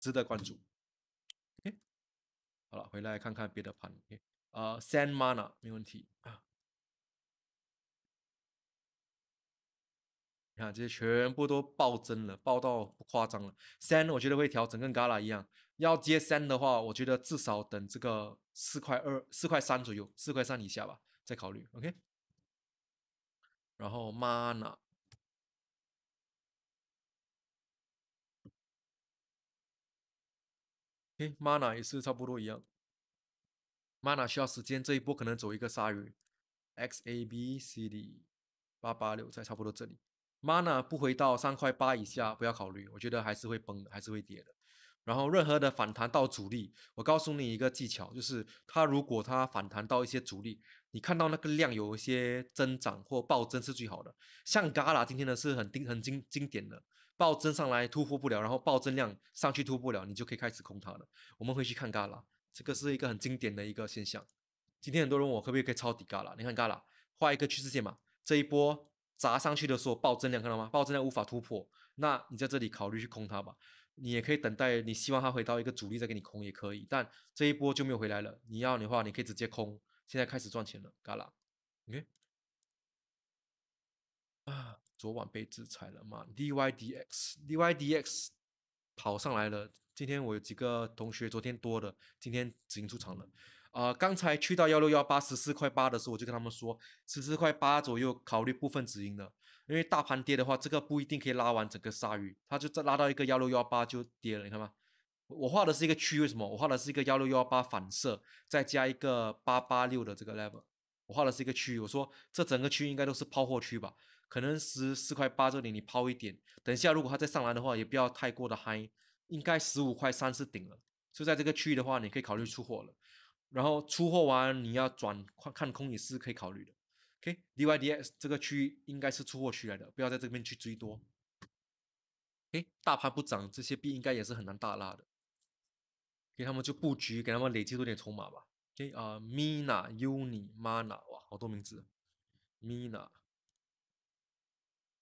值得关注，OK，好了，回来看看别的盘，OK，呃，San Mana 没问题啊，你看这些全部都暴增了，暴到不夸张了。San 我觉得会调整跟 Gala 一样，要接 San 的话，我觉得至少等这个四块二、四块三左右、四块三以下吧，再考虑，OK。然后 Mana。诶 m a n a 也是差不多一样，mana 需要时间，这一波可能走一个鲨鱼，x a b c d 八八六在差不多这里，mana 不回到三块八以下不要考虑，我觉得还是会崩的，还是会跌的。然后任何的反弹到阻力，我告诉你一个技巧，就是它如果它反弹到一些阻力，你看到那个量有一些增长或暴增是最好的，像嘎啦今天呢是很经很经经典的。爆增上来突破不了，然后暴增量上去突破不了，你就可以开始空它了。我们回去看 Gala，这个是一个很经典的一个现象。今天很多人问我可不可以可以抄底 l a 你看 Gala 画一个趋势线嘛，这一波砸上去的时候暴增量看到吗？暴增量无法突破，那你在这里考虑去空它吧。你也可以等待，你希望它回到一个主力再给你空也可以，但这一波就没有回来了。你要的话，你可以直接空，现在开始赚钱了，l a 你看。昨晚被制裁了嘛？DYDX，DYDX 跑上来了。今天我有几个同学，昨天多的，今天止盈出场了。啊，刚才去到幺六幺八十四块八的时候，我就跟他们说十四块八左右，考虑部分止盈的，因为大盘跌的话，这个不一定可以拉完整个鲨鱼，它就再拉到一个幺六幺八就跌了。你看吗？我画的是一个区，为什么？我画的是一个幺六幺八反射，再加一个八八六的这个 level。我画的是一个区，我说这整个区应该都是抛货区吧？可能十四块八这里你抛一点，等下如果它再上来的话，也不要太过的嗨，应该十五块三是顶了，就在这个区域的话，你可以考虑出货了。然后出货完，你要转看空也是可以考虑的。K DYDS 这个区域应该是出货区来的，不要在这边去追多。哎，大盘不涨，这些币应该也是很难大拉的，给他们就布局，给他们累积多点筹码吧。给啊，MINA、UNI、MANA 哇，好多名字，MINA。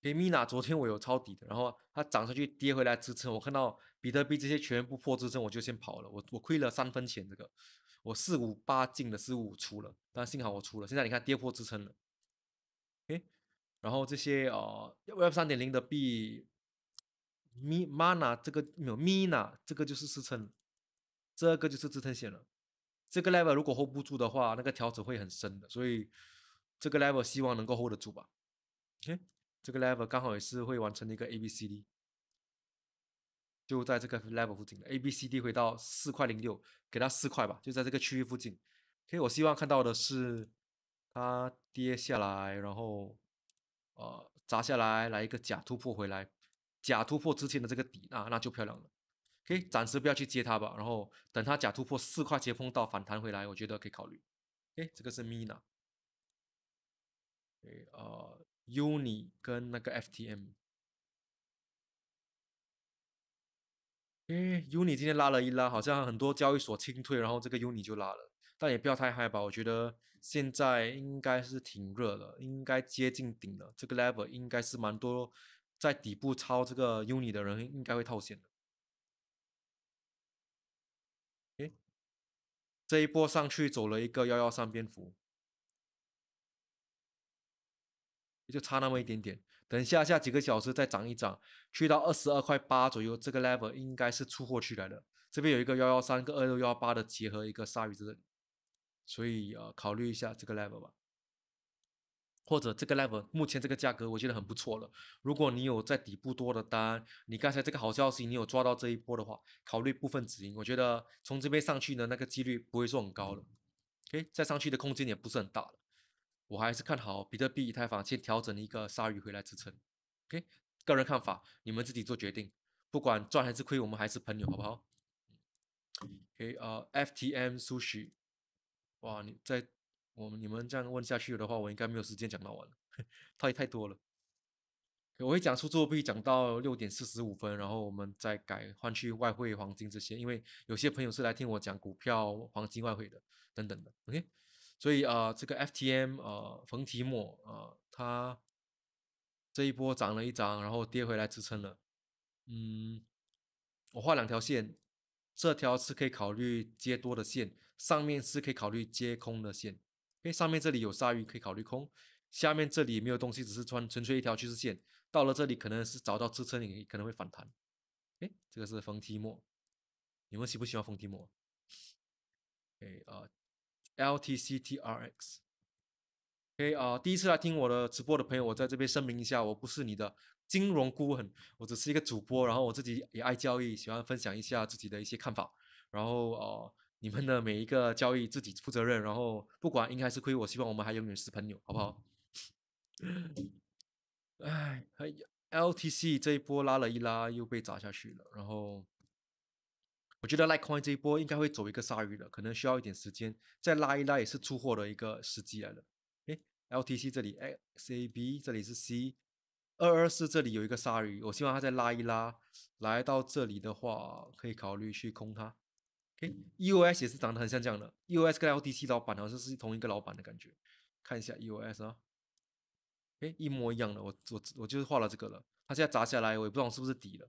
诶，Mina，昨天我有抄底的，然后它涨上去跌回来支撑，我看到比特币这些全部破支撑，我就先跑了。我我亏了三分钱，这个我四五八进的，四五五出了，但幸好我出了。现在你看跌破支撑了，诶，然后这些啊 w e b 三点零的币，Mina 这个没有，Mina 这个就是支撑，这个就是支撑线了。这个 Level 如果 hold 不住的话，那个调整会很深的，所以这个 Level 希望能够 hold 得住吧，哎。这个 level 刚好也是会完成的一个 A B C D，就在这个 level 附近，A B C D 回到四块零六，给它四块吧，就在这个区域附近。OK，我希望看到的是它跌下来，然后呃砸下来，来一个假突破回来，假突破之前的这个底，那那就漂亮了。OK，暂时不要去接它吧，然后等它假突破四块接碰到反弹回来，我觉得可以考虑。OK，这个是 Mina。o 啊。Uni 跟那个 FTM，哎，Uni 今天拉了一拉，好像很多交易所清退，然后这个 Uni 就拉了，但也不要太害怕，我觉得现在应该是挺热的，应该接近顶了，这个 level 应该是蛮多在底部抄这个 Uni 的人应该会套现的。哎，这一波上去走了一个幺幺三蝙蝠，也就差那么一点点，等下下几个小时再涨一涨，去到二十二块八左右，这个 level 应该是出货区来的。这边有一个幺幺三跟二六幺八的结合，一个鲨鱼针，所以呃考虑一下这个 level 吧。或者这个 level，目前这个价格我觉得很不错了。如果你有在底部多的单，你刚才这个好消息你有抓到这一波的话，考虑部分止盈，我觉得从这边上去呢，那个几率不会说很高了。诶，再上去的空间也不是很大了。我还是看好比特币、以太坊，先调整一个鲨鱼回来支撑。OK，个人看法，你们自己做决定。不管赚还是亏，我们还是朋友，好不好？OK 啊，FTM sushi，哇，你在我们你们这样问下去的话，我应该没有时间讲了，我 太太多了。我会讲数字货币，讲到六点四十五分，然后我们再改换去外汇、黄金这些，因为有些朋友是来听我讲股票、黄金、外汇的等等的。OK。所以啊，这个 FTM 啊，冯提莫啊，它这一波涨了一涨，然后跌回来支撑了。嗯，我画两条线，这条是可以考虑接多的线，上面是可以考虑接空的线。因为上面这里有鲨鱼可以考虑空，下面这里没有东西，只是穿纯粹一条趋势线。到了这里可能是找到支撑，你可能会反弹。哎，这个是冯提莫，你们喜不喜欢冯提莫？哎 啊。LTC T R X，OK 啊，第一次来听我的直播的朋友，我在这边声明一下，我不是你的金融顾问，我只是一个主播，然后我自己也爱交易，喜欢分享一下自己的一些看法，然后啊，你们的每一个交易自己负责任，然后不管赢还是亏，我希望我们还永远是朋友，好不好？哎，还有 LTC 这一波拉了一拉，又被砸下去了，然后。我觉得 Litecoin 这一波应该会走一个鲨鱼的，可能需要一点时间，再拉一拉也是出货的一个时机来了。哎，LTC 这里，x c b 这里是 C 二二，四这里有一个鲨鱼，我希望它再拉一拉，来到这里的话，可以考虑去空它。OK，EOS 也是长得很像这样的，EOS 跟 LTC 老板好像是同一个老板的感觉，看一下 EOS 啊哎，一模一样的，我我我就是画了这个了，它现在砸下来，我也不知道是不是底了。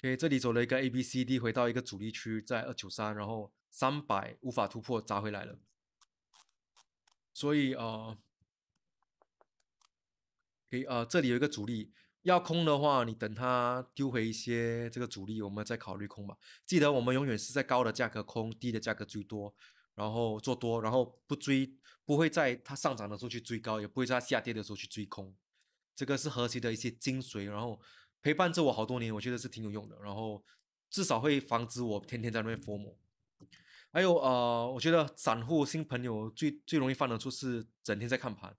可以，这里走了一个 A B C D，回到一个主力区，在二九三，然后三百无法突破，砸回来了。所以呃，可以啊，这里有一个主力，要空的话，你等它丢回一些这个主力，我们再考虑空吧。记得我们永远是在高的价格空，低的价格追多，然后做多，然后不追，不会在它上涨的时候去追高，也不会在下跌的时候去追空，这个是核心的一些精髓。然后。陪伴着我好多年，我觉得是挺有用的。然后，至少会防止我天天在那边佛魔。还有呃，我觉得散户新朋友最最容易犯的错是整天在看盘。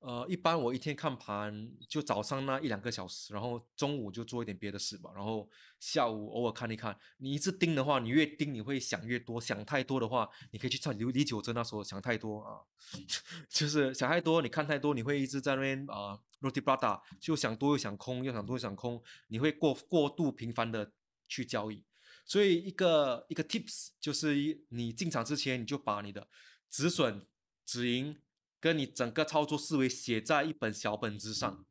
呃，一般我一天看盘就早上那一两个小时，然后中午就做一点别的事吧，然后下午偶尔看一看。你一直盯的话，你越盯你会想越多，想太多的话，你可以去唱李李九真那时候想太多啊，就是想太多，你看太多，你会一直在那边啊 r a 八 a 就想多又想空，又想多又想空，你会过过度频繁的去交易。所以一个一个 tips 就是一你进场之前你就把你的止损止盈。跟你整个操作思维写在一本小本子上，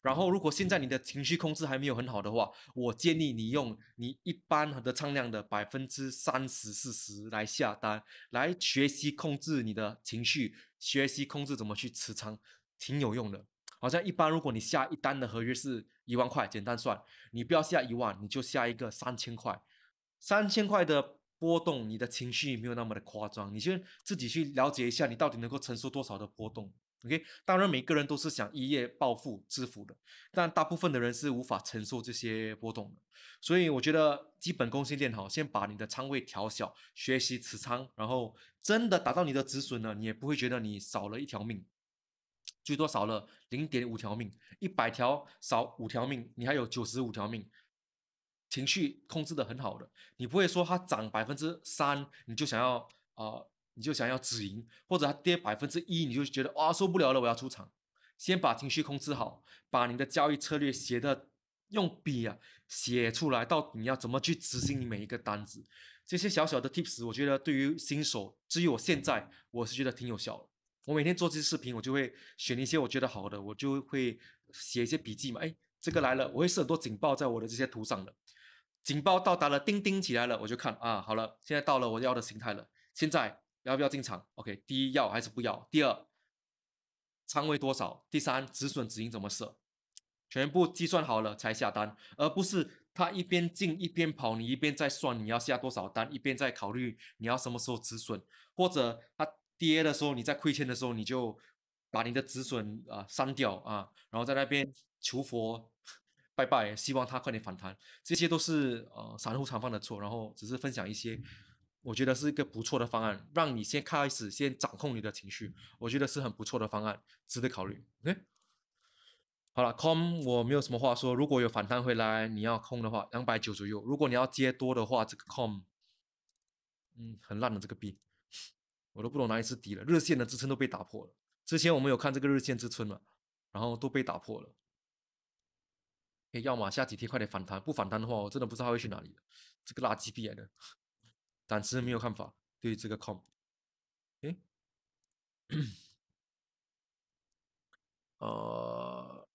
然后如果现在你的情绪控制还没有很好的话，我建议你用你一般很多仓量的百分之三十、四十来下单，来学习控制你的情绪，学习控制怎么去持仓，挺有用的。好像一般如果你下一单的合约是一万块，简单算，你不要下一万，你就下一个三千块，三千块的。波动，你的情绪没有那么的夸张。你先自己去了解一下，你到底能够承受多少的波动。OK，当然每个人都是想一夜暴富致富的，但大部分的人是无法承受这些波动的。所以我觉得基本功先练好，先把你的仓位调小，学习持仓，然后真的达到你的止损了，你也不会觉得你少了一条命，最多少了零点五条命，一百条少五条命，你还有九十五条命。情绪控制的很好的，你不会说它涨百分之三，你就想要啊，你就想要止盈，或者它跌百分之一，你就觉得哇受不了了，我要出场。先把情绪控制好，把你的交易策略写的用笔啊写出来，到底你要怎么去执行你每一个单子。这些小小的 tips，我觉得对于新手，至于我现在，我是觉得挺有效的。我每天做这些视频，我就会选一些我觉得好的，我就会写一些笔记嘛。哎，这个来了，我会设很多警报在我的这些图上的。警报到达了，叮叮起来了，我就看啊，好了，现在到了我要的形态了，现在要不要进场？OK，第一要还是不要？第二，仓位多少？第三，止损止盈怎么设？全部计算好了才下单，而不是他一边进一边跑，你一边在算你要下多少单，一边在考虑你要什么时候止损，或者他跌的时候，你在亏钱的时候，你就把你的止损啊删掉啊，然后在那边求佛。拜拜，希望他快点反弹，这些都是呃散户常犯的错，然后只是分享一些，我觉得是一个不错的方案，让你先开始先掌控你的情绪，我觉得是很不错的方案，值得考虑。OK，好了，COM 我没有什么话说，如果有反弹回来，你要空的话，两百九左右；如果你要接多的话，这个 COM，嗯，很烂的这个币，我都不懂哪里是底了，日线的支撑都被打破了。之前我们有看这个日线支撑了，然后都被打破了。以要么下几天快点反弹，不反弹的话，我真的不知道会去哪里。这个垃圾币来的，暂时没有看法。对于这个矿，哎，呃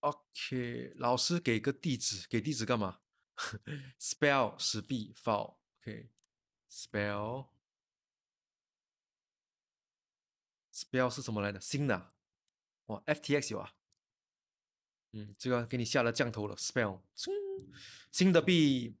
，OK，老师给个地址，给地址干嘛？Spell 十币 f o k s p e l l s p e l l 是什么来的？新的，哇，FTX 有啊。嗯，这个给你下了降头了，Spell 新的币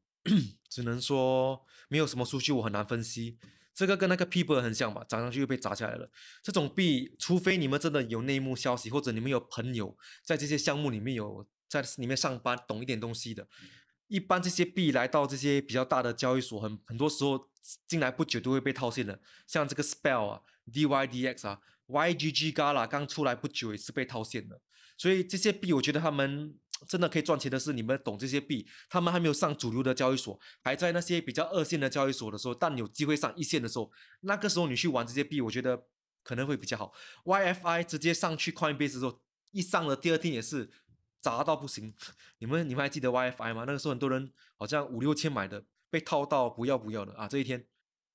只能说没有什么数据，我很难分析。这个跟那个 p e o p l e 很像吧，涨上去又被砸下来了。这种币，除非你们真的有内幕消息，或者你们有朋友在这些项目里面有在里面上班，懂一点东西的。一般这些币来到这些比较大的交易所，很很多时候进来不久都会被套现的。像这个 Spell 啊，DYDX 啊，YGG l 啦，刚出来不久也是被套现的。所以这些币，我觉得他们真的可以赚钱的是，你们懂这些币，他们还没有上主流的交易所，还在那些比较二线的交易所的时候，但有机会上一线的时候，那个时候你去玩这些币，我觉得可能会比较好。YFI 直接上去矿币币的时候，一上了第二天也是砸到不行，你们你们还记得 YFI 吗？那个时候很多人好像五六千买的，被套到不要不要的啊，这一天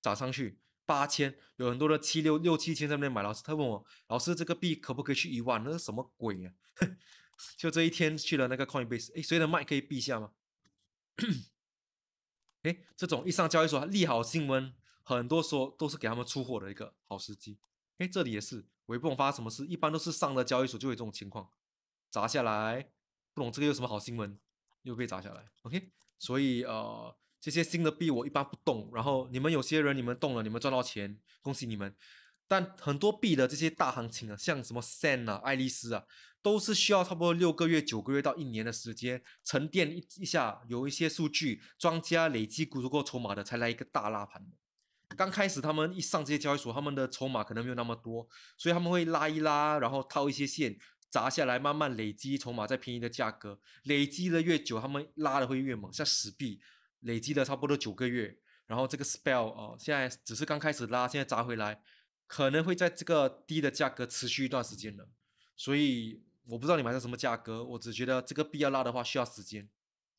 砸上去。八千，有很多的七六六七千在那边买。老师，他问我，老师这个币可不可以去一万？那是什么鬼啊？就这一天去了那个 Coinbase，哎，谁的麦可以闭一下吗？哎，这种一上交易所利好新闻，很多时候都是给他们出货的一个好时机。哎，这里也是，我也不懂发生什么事，一般都是上了交易所就有这种情况，砸下来。不懂这个有什么好新闻，又被砸下来。OK，所以呃。这些新的币我一般不动，然后你们有些人你们动了，你们赚到钱，恭喜你们。但很多币的这些大行情啊，像什么 s a n 啊、爱丽丝啊，都是需要差不多六个月、九个月到一年的时间沉淀一一下，有一些数据、庄家累积足够筹码的才来一个大拉盘。刚开始他们一上这些交易所，他们的筹码可能没有那么多，所以他们会拉一拉，然后套一些线砸下来，慢慢累积筹码，再便宜的价格，累积的越久，他们拉的会越猛，像死币。累积了差不多九个月，然后这个 spell 哦，现在只是刚开始拉，现在砸回来，可能会在这个低的价格持续一段时间了。所以我不知道你买在什么价格，我只觉得这个币要拉的话需要时间。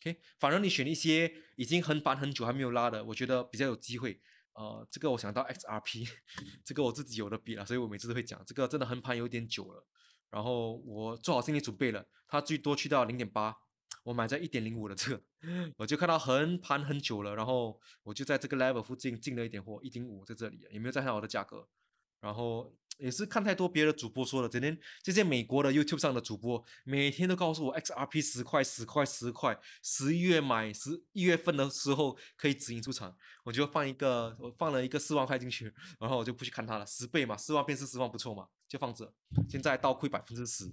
OK，反正你选一些已经横盘很久还没有拉的，我觉得比较有机会。呃，这个我想到 XRP，这个我自己有的币了，所以我每次都会讲，这个真的横盘有点久了，然后我做好心理准备了，它最多去到零点八。我买在一点零五的这个，我就看到很盘很久了，然后我就在这个 level 附近进了一点货，一点五在这里，也没有再看我的价格。然后也是看太多别的主播说了，整天这些美国的 YouTube 上的主播每天都告诉我 XRP 十块、十块、十块，十一月买，十一月份的时候可以止盈出场。我就放一个，我放了一个四万块进去，然后我就不去看它了，十倍嘛，四万变四十万不错嘛，就放着。现在倒亏百分之十，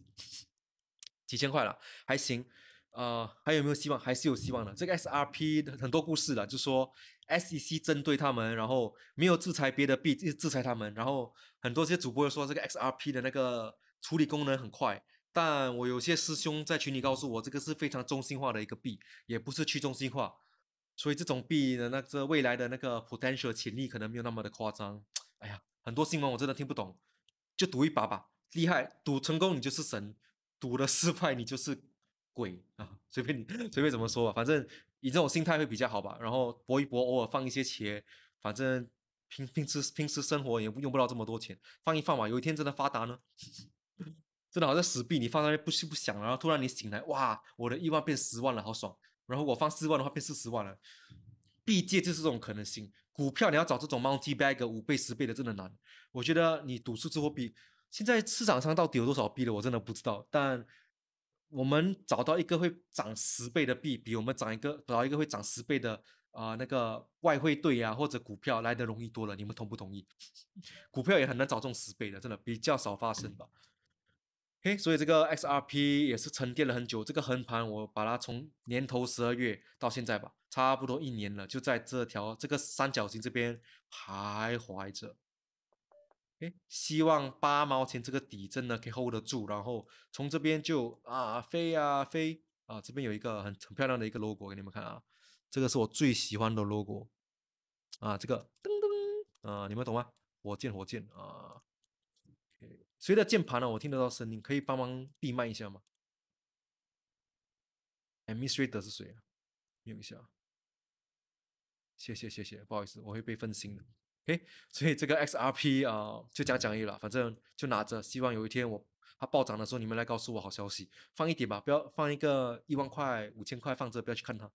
几千块了，还行。呃，还有没有希望？还是有希望的。这个 s r p 很多故事的，就说 SEC 针对他们，然后没有制裁别的币，制裁他们。然后很多些主播又说这个 XRP 的那个处理功能很快，但我有些师兄在群里告诉我，这个是非常中心化的一个币，也不是去中心化。所以这种币的那个未来的那个 potential 潜力可能没有那么的夸张。哎呀，很多新闻我真的听不懂，就赌一把吧。厉害，赌成功你就是神；赌的失败你就是。贵 啊，随便你随便怎么说吧，反正以这种心态会比较好吧。然后搏一搏，偶尔放一些钱，反正拼拼吃拼吃生活也用不到这么多钱，放一放嘛。有一天真的发达呢，真的好像死币你放那不思不想，然后突然你醒来，哇，我的一万变十万了，好爽。然后我放四万的话变四十万了，币界就是这种可能性。股票你要找这种 mountain bag 五倍十倍的真的难。我觉得你赌数字货币，现在市场上到底有多少币了，我真的不知道，但。我们找到一个会涨十倍的币，比我们涨一个找到一个会涨十倍的啊那个外汇兑啊或者股票来的容易多了，你们同不同意？股票也很难找中十倍的，真的比较少发生吧。嘿，所以这个 XRP 也是沉淀了很久，这个横盘我把它从年头十二月到现在吧，差不多一年了，就在这条这个三角形这边徘徊着。希望八毛钱这个底真呢可以 hold 得住，然后从这边就啊飞啊飞啊，这边有一个很很漂亮的一个 logo 给你们看啊，这个是我最喜欢的 logo 啊，这个噔噔啊，你们懂吗？火箭火箭啊，谁的键盘呢，我听得到声音，可以帮忙闭麦一下吗？d m s r r 是谁啊？用一下，谢谢谢谢，不好意思，我会被分心的。OK，所以这个 XRP 啊，就讲讲义了，反正就拿着，希望有一天我它暴涨的时候，你们来告诉我好消息，放一点吧，不要放一个一万块、五千块放着，不要去看它。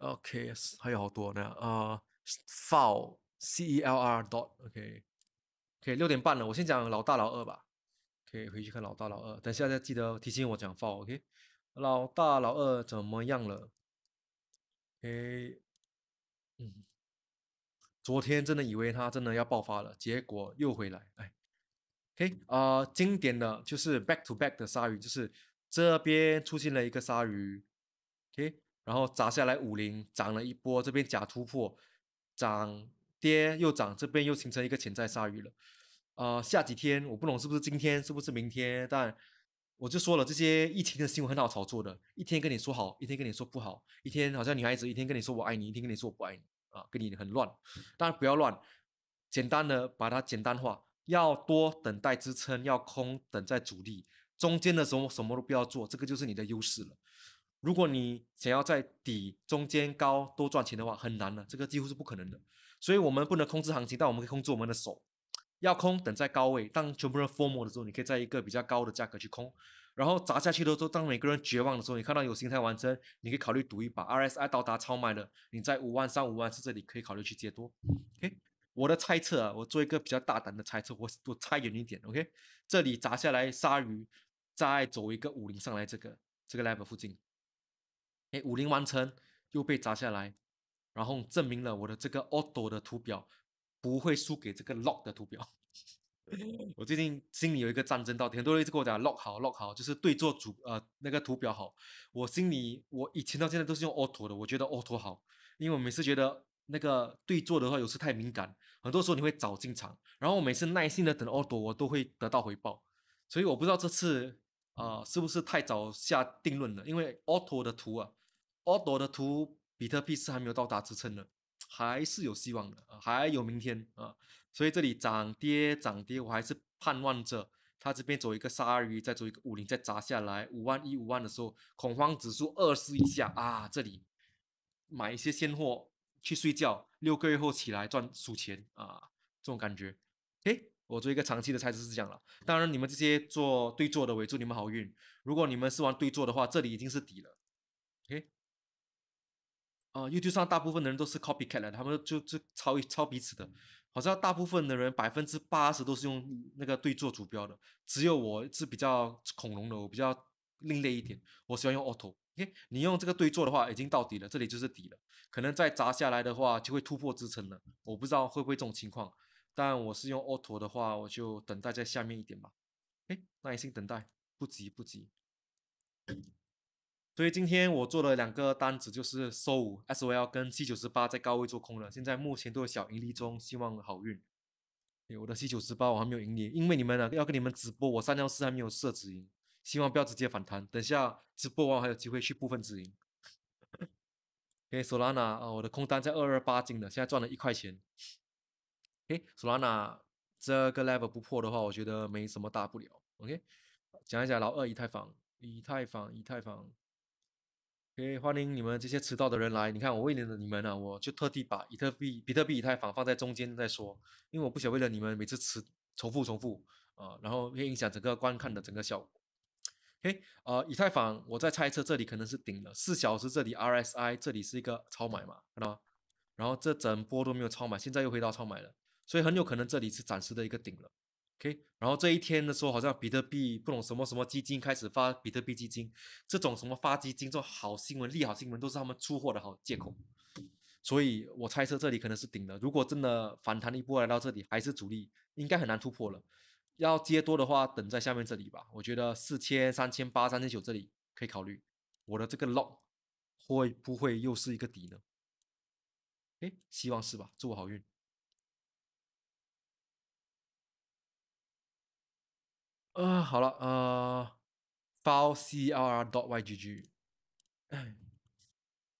OK，还有好多呢啊，FO CELR DOT。OK，OK，六点半了，我先讲老大老二吧。可以回去看老大老二，等下再记得提醒我讲法。OK，老大老二怎么样了？诶。嗯，昨天真的以为它真的要爆发了，结果又回来。哎，K 啊，经典的就是 back to back 的鲨鱼，就是这边出现了一个鲨鱼，K，然后砸下来五零，涨了一波，这边假突破，涨跌又涨，这边又形成一个潜在鲨鱼了。啊，下几天我不懂是不是今天，是不是明天，但。我就说了，这些疫情的新闻很好炒作的，一天跟你说好，一天跟你说不好，一天好像女孩子一天跟你说我爱你，一天跟你说我不爱你，啊，跟你很乱，但然不要乱，简单的把它简单化，要多等待支撑，要空等待阻力中间的时候什么都不要做，这个就是你的优势了。如果你想要在底中间高多赚钱的话，很难的，这个几乎是不可能的，所以我们不能控制行情，但我们可以控制我们的手。要空等在高位，当全部人疯魔的时候，你可以在一个比较高的价格去空，然后砸下去的时候，当每个人绝望的时候，你看到有形态完成，你可以考虑赌一把。RSI 到达超卖的，你在五万三、五万四这里可以考虑去接多。OK，我的猜测啊，我做一个比较大胆的猜测，我我猜远一点。OK，这里砸下来鲨鱼，再走一个五零上来，这个这个 level 附近。哎，五零完成又被砸下来，然后证明了我的这个 auto 的图表。不会输给这个 log 的图表。我最近心里有一个战争，到很多人一直跟我讲 log 好 log 好，就是对坐主呃那个图表好。我心里我以前到现在都是用 auto 的，我觉得 auto 好，因为我每次觉得那个对坐的话有时太敏感，很多时候你会早进场。然后我每次耐心的等 auto，我都会得到回报。所以我不知道这次啊是不是太早下定论了，因为 auto 的图啊，auto 的图比特币是还没有到达支撑的。还是有希望的，啊，还有明天啊，所以这里涨跌涨跌，我还是盼望着它这边走一个鲨鱼，再走一个五零，再砸下来五万一五万的时候，恐慌指数二十以下啊，这里买一些现货去睡觉，六个月后起来赚数钱啊，这种感觉。诶，我做一个长期的猜测是这样了，当然你们这些做对做的，我祝你们好运。如果你们是玩对做的话，这里已经是底了。诶。啊，YouTube 上大部分的人都是 copycat 的，他们就就抄一抄彼此的。好像大部分的人百分之八十都是用那个对做主标的，只有我是比较恐龙的，我比较另类一点，我喜欢用 auto。哎，你用这个对做的话已经到底了，这里就是底了，可能再砸下来的话就会突破支撑了。我不知道会不会这种情况，但我是用 auto 的话，我就等待在下面一点吧。哎，耐心等待，不急不急。所以今天我做了两个单子，就是周五 S O L 跟七九十八在高位做空了，现在目前都有小盈利中，希望好运。我的七九十八我还没有盈利，因为你们呢要跟你们直播，我三幺四还没有设止盈，希望不要直接反弹，等下直播完还有机会去部分止盈。l 索拉 a 啊，我的空单在二二八进的，现在赚了一块钱。l 索拉 a 这个 level 不破的话，我觉得没什么大不了。OK，讲一讲老二以太坊，以太坊，以太坊。哎，欢迎你们这些迟到的人来。你看，我为了你们呢，我就特地把比特币、比特币、以太坊放在中间再说，因为我不想为了你们每次迟重复重复啊，然后会影响整个观看的整个效果。嘿，呃，以太坊，我在猜测这里可能是顶了四小时，这里 RSI 这里是一个超买嘛，看到吗？然后这整波都没有超买，现在又回到超买了，所以很有可能这里是暂时的一个顶了。o K，然后这一天的时候，好像比特币不懂什么什么基金开始发比特币基金，这种什么发基金这种好新闻、利好新闻都是他们出货的好借口。所以我猜测这里可能是顶的。如果真的反弹一波来到这里，还是主力应该很难突破了。要接多的话，等在下面这里吧。我觉得四千、三千八、三千九这里可以考虑。我的这个 l o g 会不会又是一个底呢？哎，希望是吧？祝我好运。呃，好了，呃，file c r dot ygg，哎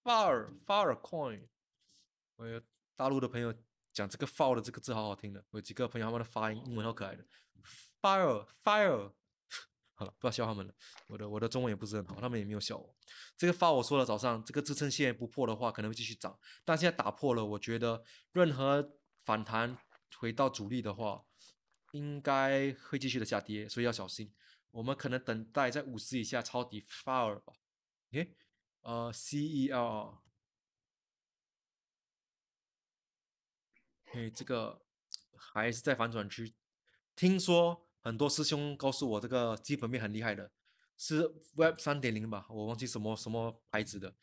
，file file coin，我有大陆的朋友讲这个 file 的这个字好好听的，有几个朋友他们的发音英文好可爱的 f i r e f i r e 好了，不要笑他们了，我的我的中文也不是很好，他们也没有笑我。这个发我说了早上，这个支撑线不破的话，可能会继续涨，但现在打破了，我觉得任何反弹回到阻力的话。应该会继续的下跌，所以要小心。我们可能等待在五十以下抄底发耳吧。o 呃，C E L，哎，这个还是在反转区。听说很多师兄告诉我，这个基本面很厉害的，是 Web 三点零吧？我忘记什么什么牌子的。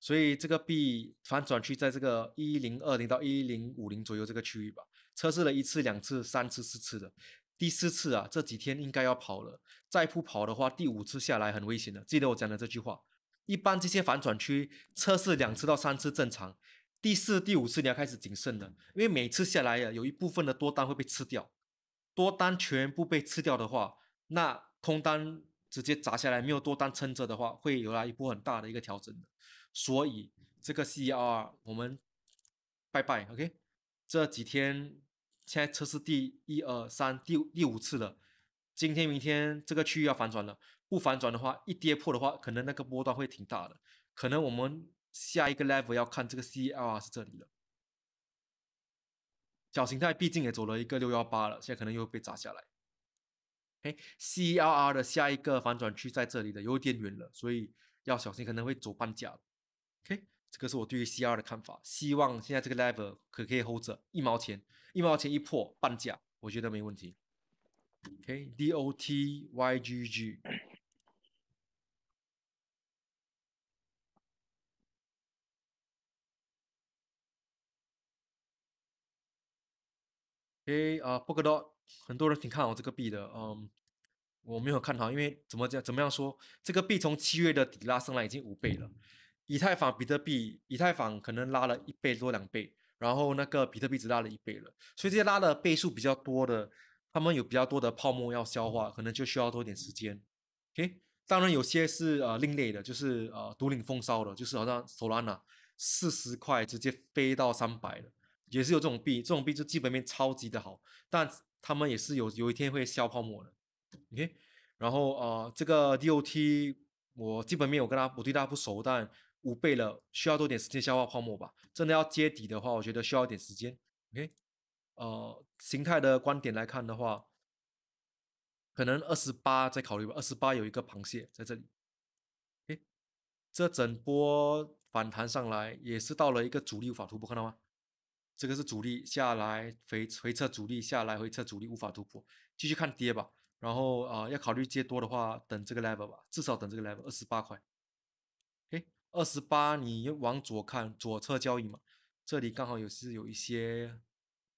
所以这个币反转区在这个一零二零到一零五零左右这个区域吧。测试了一次、两次、三次、四次的，第四次啊，这几天应该要跑了。再不跑的话，第五次下来很危险的。记得我讲的这句话，一般这些反转区测试两次到三次正常，第四、第五次你要开始谨慎的，因为每次下来呀，有一部分的多单会被吃掉，多单全部被吃掉的话，那空单直接砸下来，没有多单撑着的话，会有来一波很大的一个调整的。所以这个 C R 我们拜拜，OK？这几天。现在测试第一二三第第五次了，今天明天这个区域要反转了，不反转的话，一跌破的话，可能那个波段会挺大的，可能我们下一个 level 要看这个 CRR 是这里了。角形态毕竟也走了一个六幺八了，现在可能又被砸下来，哎，CRR 的下一个反转区在这里的，有点远了，所以要小心，可能会走半价，OK。这个是我对于 CR 的看法，希望现在这个 level 可可以 hold 着，一毛钱，一毛钱一破半价，我觉得没问题。K D O T Y G G。OK 啊，波克多，很多人挺看好这个币的，嗯，我没有看好，因为怎么讲？怎么样说？这个币从七月的底拉升来已经五倍了。以太坊、比特币，以太坊可能拉了一倍多两倍，然后那个比特币只拉了一倍了，所以这些拉的倍数比较多的，他们有比较多的泡沫要消化，可能就需要多一点时间。OK，当然有些是呃另类的，就是呃独领风骚的，就是好像 Solana 四十块直接飞到三百了，也是有这种币，这种币就基本面超级的好，但他们也是有有一天会消泡沫的。OK，然后呃这个 DOT，我基本面我跟他我对它不熟，但五倍了，需要多点时间消化泡沫吧。真的要接底的话，我觉得需要一点时间。OK，呃，形态的观点来看的话，可能二十八再考虑吧。二十八有一个螃蟹在这里。诶，这整波反弹上来也是到了一个阻力无法突破，看到吗？这个是阻力下来回回撤，阻力下来回撤，阻力无法突破，继续看跌吧。然后啊，要考虑接多的话，等这个 level 吧，至少等这个 level 二十八块。二十八，你往左看，左侧交易嘛，这里刚好也是有一些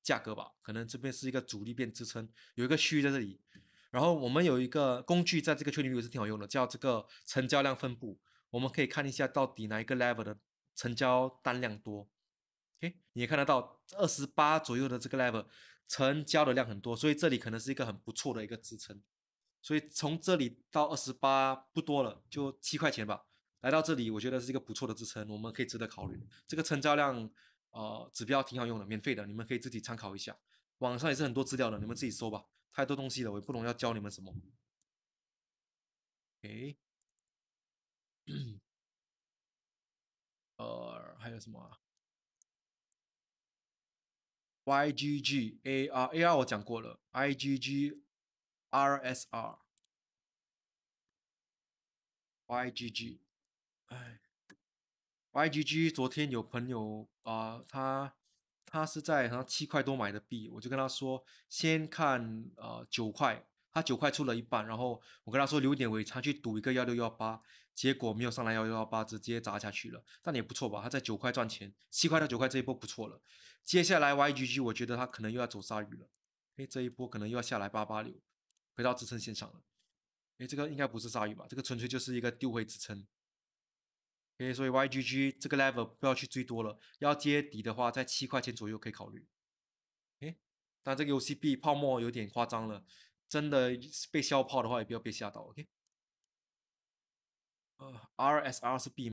价格吧，可能这边是一个主力变支撑，有一个区域在这里。然后我们有一个工具，在这个确定率是挺好用的，叫这个成交量分布，我们可以看一下到底哪一个 level 的成交单量多。诶，你也看得到二十八左右的这个 level 成交的量很多，所以这里可能是一个很不错的一个支撑。所以从这里到二十八不多了，就七块钱吧。来到这里，我觉得是一个不错的支撑，我们可以值得考虑。这个成交量呃指标挺好用的，免费的，你们可以自己参考一下。网上也是很多资料的，你们自己搜吧。太多东西了，我也不懂要教你们什么。诶。呃，还有什么？YGGARAR 我讲过了，IGGRSR，YGG。哎，YGG 昨天有朋友啊，他他是在好像七块多买的币，我就跟他说先看呃九块，他九块出了一半，然后我跟他说留点尾，他去赌一个幺六幺八，结果没有上来幺六幺八，直接砸下去了，但也不错吧，他在九块赚钱，七块到九块这一波不错了。接下来 YGG 我觉得他可能又要走鲨鱼了，哎，这一波可能又要下来八八六，回到支撑线上了。哎，这个应该不是鲨鱼吧，这个纯粹就是一个丢回支撑。所以 YGG 这个 level 不要去追多了，要接底的话在七块钱左右可以考虑。哎，但这个 UCB 泡沫有点夸张了，真的被消泡的话也不要被吓到。OK，呃，RSR 是 B。